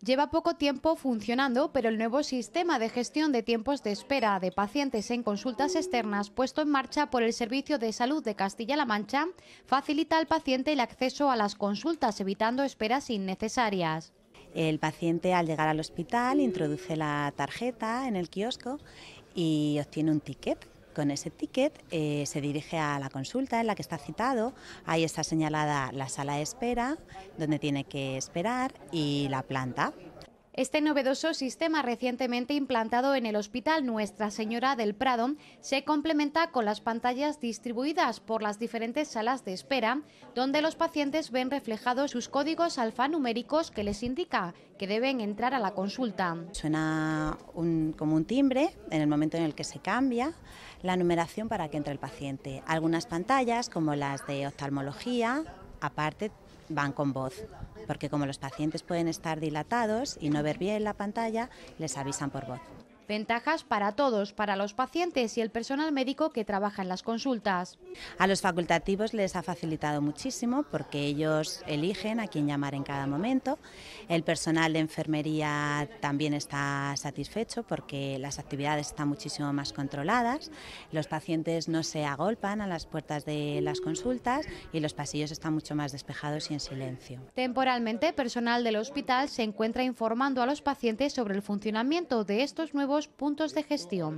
Lleva poco tiempo funcionando, pero el nuevo sistema de gestión de tiempos de espera de pacientes en consultas externas puesto en marcha por el Servicio de Salud de Castilla-La Mancha facilita al paciente el acceso a las consultas evitando esperas innecesarias. El paciente al llegar al hospital introduce la tarjeta en el kiosco y obtiene un ticket con ese ticket eh, se dirige a la consulta en la que está citado, ahí está señalada la sala de espera, donde tiene que esperar, y la planta. Este novedoso sistema recientemente implantado en el Hospital Nuestra Señora del Prado se complementa con las pantallas distribuidas por las diferentes salas de espera, donde los pacientes ven reflejados sus códigos alfanuméricos que les indica que deben entrar a la consulta. Suena como un timbre en el momento en el que se cambia la numeración para que entre el paciente. Algunas pantallas, como las de oftalmología, aparte van con voz, porque como los pacientes pueden estar dilatados y no ver bien la pantalla, les avisan por voz. Ventajas para todos, para los pacientes y el personal médico que trabaja en las consultas. A los facultativos les ha facilitado muchísimo porque ellos eligen a quién llamar en cada momento. El personal de enfermería también está satisfecho porque las actividades están muchísimo más controladas. Los pacientes no se agolpan a las puertas de las consultas y los pasillos están mucho más despejados y en silencio. Temporalmente, personal del hospital se encuentra informando a los pacientes sobre el funcionamiento de estos nuevos puntos de gestión.